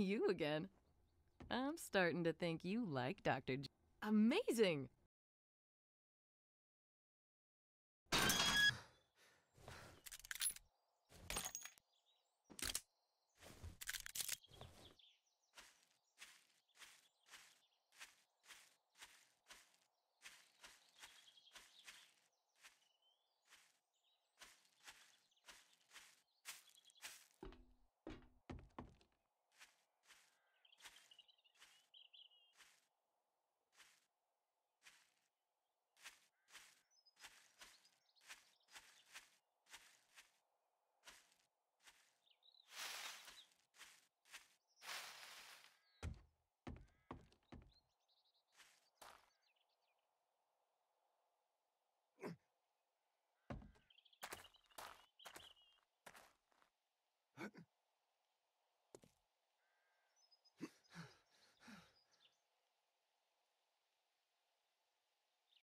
You again. I'm starting to think you like Dr. J. Amazing!